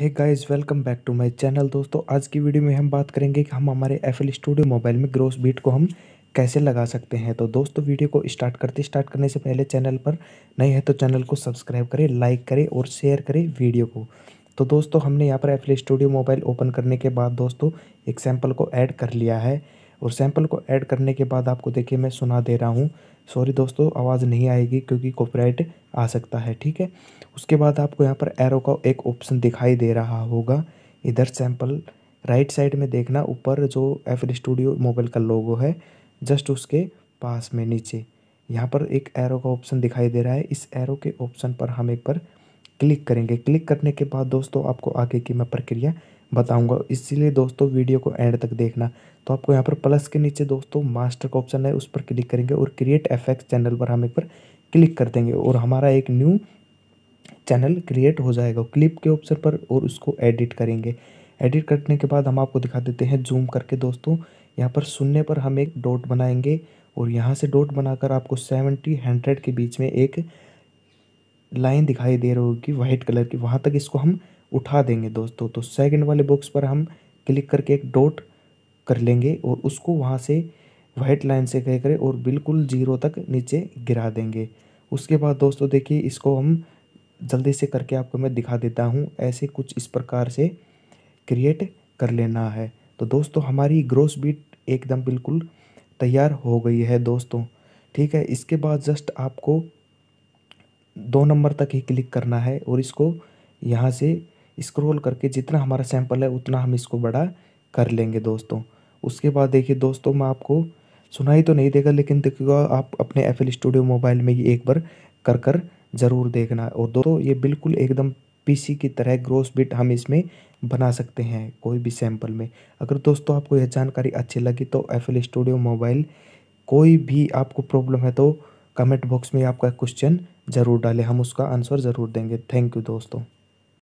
hey guys welcome back to my channel दोस्तों आज की वीडियो में हम बात करेंगे कि हम हमारे एफ स्टूडियो मोबाइल में ग्रोस बीट को हम कैसे लगा सकते हैं तो दोस्तों वीडियो को स्टार्ट करते स्टार्ट करने से पहले चैनल पर नए हैं तो चैनल को सब्सक्राइब करें लाइक करें और शेयर करें वीडियो को तो दोस्तों हमने यहाँ पर एफ स्टूडियो मोबाइल ओपन करने के बाद दोस्तों एक सैम्पल को ऐड कर लिया है और सैम्पल को ऐड करने के बाद आपको देखिए मैं सुना दे रहा हूँ सॉरी दोस्तों आवाज़ नहीं आएगी क्योंकि कॉपराइट आ सकता है ठीक है उसके बाद आपको यहाँ पर एरो का एक ऑप्शन दिखाई दे रहा होगा इधर सैम्पल राइट साइड में देखना ऊपर जो एफ स्टूडियो मोबाइल का लोगो है जस्ट उसके पास में नीचे यहाँ पर एक एरो का ऑप्शन दिखाई दे रहा है इस एरो के ऑप्शन पर हम एक बार क्लिक करेंगे क्लिक करने के बाद दोस्तों आपको आगे की मैं प्रक्रिया बताऊंगा इसीलिए दोस्तों वीडियो को एंड तक देखना तो आपको यहाँ पर प्लस के नीचे दोस्तों मास्टर का ऑप्शन है उस पर क्लिक करेंगे और क्रिएट एफ चैनल पर हम एक बार क्लिक कर देंगे और हमारा एक न्यू चैनल क्रिएट हो जाएगा क्लिप के ऑप्शन पर और उसको एडिट करेंगे एडिट करने के बाद हम आपको दिखा देते हैं जूम करके दोस्तों यहाँ पर सुनने पर हम एक डॉट बनाएंगे और यहाँ से डॉट बनाकर आपको सेवेंटी हंड्रेड के बीच में एक लाइन दिखाई दे रही होगी वाइट कलर की वहाँ तक इसको हम उठा देंगे दोस्तों तो सेकंड वाले बॉक्स पर हम क्लिक करके एक डॉट कर लेंगे और उसको वहाँ से वाइट लाइन से कह करें और बिल्कुल जीरो तक नीचे गिरा देंगे उसके बाद दोस्तों देखिए इसको हम जल्दी से करके आपको मैं दिखा देता हूँ ऐसे कुछ इस प्रकार से क्रिएट कर लेना है तो दोस्तों हमारी ग्रोस बीट एकदम बिल्कुल तैयार हो गई है दोस्तों ठीक है इसके बाद जस्ट आपको दो नंबर तक ही क्लिक करना है और इसको यहाँ से स्क्रॉल करके जितना हमारा सैम्पल है उतना हम इसको बड़ा कर लेंगे दोस्तों उसके बाद देखिए दोस्तों मैं आपको सुनाई तो नहीं देगा लेकिन देखिएगा आप अपने एफ स्टूडियो मोबाइल में ये एक बार कर कर ज़रूर देखना और दोस्तों ये बिल्कुल एकदम पीसी की तरह ग्रोस बिट हम इसमें बना सकते हैं कोई भी सैंपल में अगर दोस्तों आपको यह जानकारी अच्छी लगी तो एफ स्टूडियो मोबाइल कोई भी आपको प्रॉब्लम है तो कमेंट बॉक्स में आपका क्वेश्चन ज़रूर डालें हम उसका आंसर ज़रूर देंगे थैंक यू दोस्तों